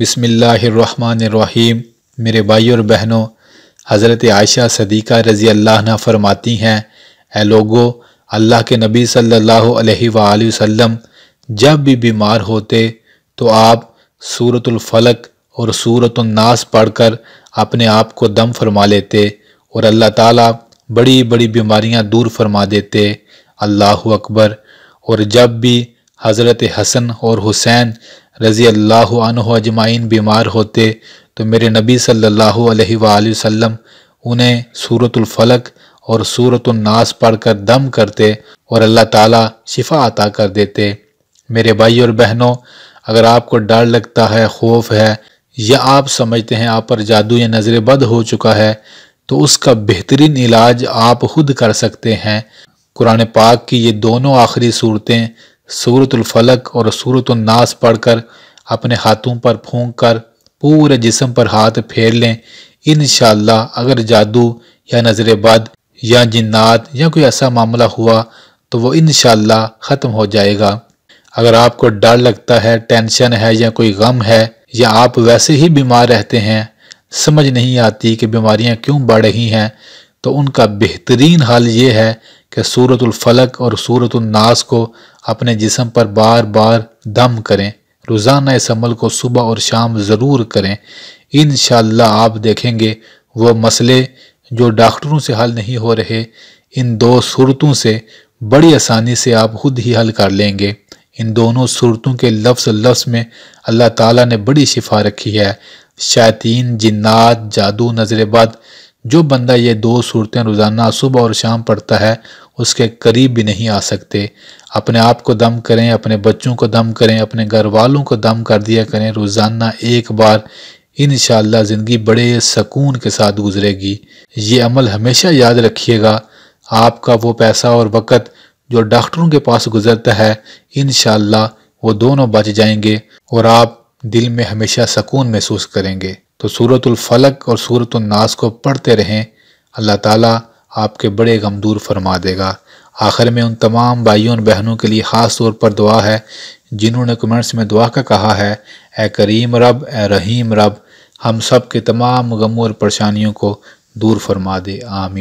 بسم اللہ الرحمن الرحیم میرے بھائی اور بہنوں حضرت عائشہ صدیقہ رضی اللہ عنہ فرماتی ہیں اے لوگو اللہ کے نبی صلی اللہ علیہ وآلہ وسلم جب بھی بیمار ہوتے تو آپ صورت الفلق اور صورت الناس پڑھ کر اپنے آپ کو دم فرما لیتے اور اللہ تعالیٰ بڑی بڑی بیماریاں دور فرما دیتے اللہ اکبر اور جب بھی حضرت حسن اور حسین رضی اللہ عنہ اجمائین بیمار ہوتے تو میرے نبی صلی اللہ علیہ وآلہ وسلم انہیں صورت الفلق اور صورت الناس پڑھ کر دم کرتے اور اللہ تعالیٰ شفا عطا کر دیتے میرے بھائی اور بہنوں اگر آپ کو ڈر لگتا ہے خوف ہے یا آپ سمجھتے ہیں آپ پر جادو یا نظر بد ہو چکا ہے تو اس کا بہترین علاج آپ خود کر سکتے ہیں قرآن پاک کی یہ دونوں آخری صورتیں سورت الفلق اور سورت الناس پڑھ کر اپنے ہاتھوں پر پھونک کر پورے جسم پر ہاتھ پھیر لیں انشاءاللہ اگر جادو یا نظر بد یا جنات یا کوئی ایسا معاملہ ہوا تو وہ انشاءاللہ ختم ہو جائے گا اگر آپ کو ڈر لگتا ہے ٹینشن ہے یا کوئی غم ہے یا آپ ویسے ہی بیمار رہتے ہیں سمجھ نہیں آتی کہ بیماریاں کیوں بڑھ رہی ہیں تو ان کا بہترین حل یہ ہے کہ صورت الفلق اور صورت الناس کو اپنے جسم پر بار بار دم کریں روزانہ اس عمل کو صبح اور شام ضرور کریں انشاءاللہ آپ دیکھیں گے وہ مسئلے جو ڈاکٹروں سے حل نہیں ہو رہے ان دو صورتوں سے بڑی آسانی سے آپ خود ہی حل کر لیں گے ان دونوں صورتوں کے لفظ لفظ میں اللہ تعالیٰ نے بڑی شفا رکھی ہے شیطین جنات جادو نظر بد جو بندہ یہ دو صورتیں روزانہ صبح اور شام پڑھتا ہے اس کے قریب بھی نہیں آ سکتے اپنے آپ کو دم کریں اپنے بچوں کو دم کریں اپنے گھر والوں کو دم کر دیا کریں روزانہ ایک بار انشاءاللہ زندگی بڑے سکون کے ساتھ گزرے گی یہ عمل ہمیشہ یاد رکھیے گا آپ کا وہ پیسہ اور وقت جو ڈاکٹروں کے پاس گزرتا ہے انشاءاللہ وہ دونوں بچ جائیں گے اور آپ دل میں ہمیشہ سکون محسوس کریں گے تو سورت الفلق اور صورت الناس کو پڑھتے رہیں اللہ تعالیٰ آپ کے بڑے غم دور فرما دے گا آخر میں ان تمام بھائیوں اور بہنوں کے لیے خاص طور پر دعا ہے جنہوں نے کمنٹس میں دعا کا کہا ہے اے کریم رب اے رحیم رب ہم سب کے تمام غموں اور پریشانیوں کو دور فرما دے آمین